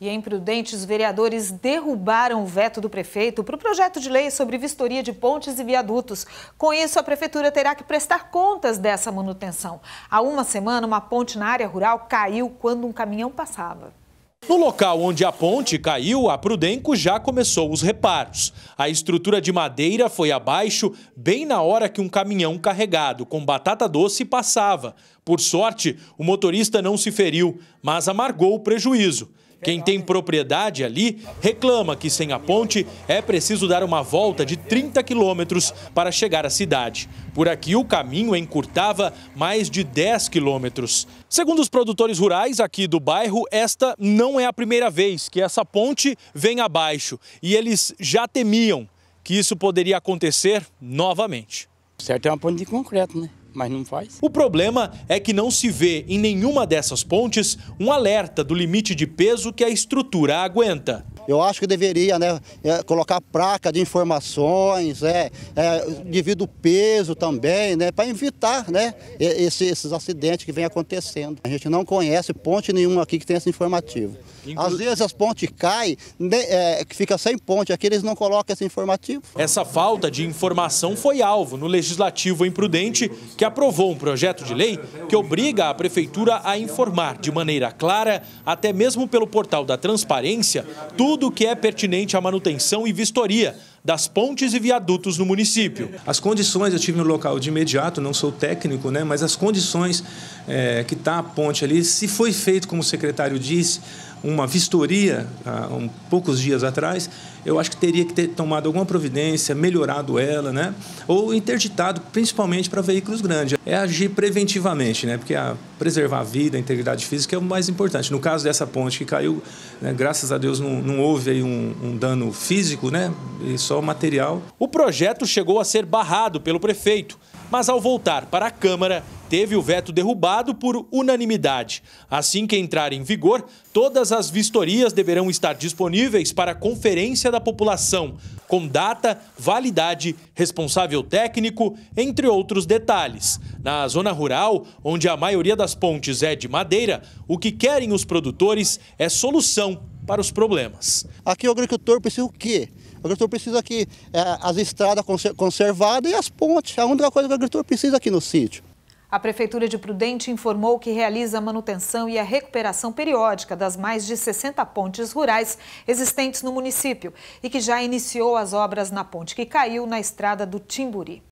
E em os vereadores derrubaram o veto do prefeito para o projeto de lei sobre vistoria de pontes e viadutos. Com isso, a prefeitura terá que prestar contas dessa manutenção. Há uma semana, uma ponte na área rural caiu quando um caminhão passava. No local onde a ponte caiu, a Prudenco já começou os reparos. A estrutura de madeira foi abaixo bem na hora que um caminhão carregado com batata doce passava. Por sorte, o motorista não se feriu, mas amargou o prejuízo. Quem tem propriedade ali reclama que sem a ponte é preciso dar uma volta de 30 quilômetros para chegar à cidade. Por aqui o caminho encurtava mais de 10 quilômetros. Segundo os produtores rurais aqui do bairro, esta não é a primeira vez que essa ponte vem abaixo e eles já temiam que isso poderia acontecer novamente. Certo é uma ponte de concreto, né? mas não faz. O problema é que não se vê em nenhuma dessas pontes um alerta do limite de peso que a estrutura aguenta. Eu acho que deveria né, é, colocar placa de informações, é, é, devido ao peso também, né, para evitar né, esse, esses acidentes que vem acontecendo. A gente não conhece ponte nenhuma aqui que tenha esse informativo. Às vezes as pontes caem, né, é, fica sem ponte, aqui eles não colocam esse informativo. Essa falta de informação foi alvo no Legislativo Imprudente, que aprovou um projeto de lei que obriga a Prefeitura a informar de maneira clara, até mesmo pelo portal da transparência, tudo tudo o que é pertinente à manutenção e vistoria das pontes e viadutos no município. As condições, eu tive no local de imediato, não sou técnico, né, mas as condições é, que está a ponte ali, se foi feito, como o secretário disse, uma vistoria há um, poucos dias atrás, eu acho que teria que ter tomado alguma providência, melhorado ela, né? Ou interditado, principalmente para veículos grandes. É agir preventivamente, né? Porque a, ah, preservar a vida, a integridade física é o mais importante. No caso dessa ponte que caiu, né? graças a Deus não, não houve um, um dano físico, né? E só material. O projeto chegou a ser barrado pelo prefeito, mas ao voltar para a Câmara, teve o veto derrubado por unanimidade. Assim que entrar em vigor, todas as vistorias deverão estar disponíveis para a conferência da população, com data, validade, responsável técnico, entre outros detalhes. Na zona rural, onde a maioria das pontes é de madeira, o que querem os produtores é solução para os problemas. Aqui o agricultor precisa o quê? O agricultor precisa aqui é, eh, as estradas conservadas e as pontes. a única coisa que o agricultor precisa aqui no sítio. A Prefeitura de Prudente informou que realiza a manutenção e a recuperação periódica das mais de 60 pontes rurais existentes no município e que já iniciou as obras na ponte que caiu na estrada do Timburi.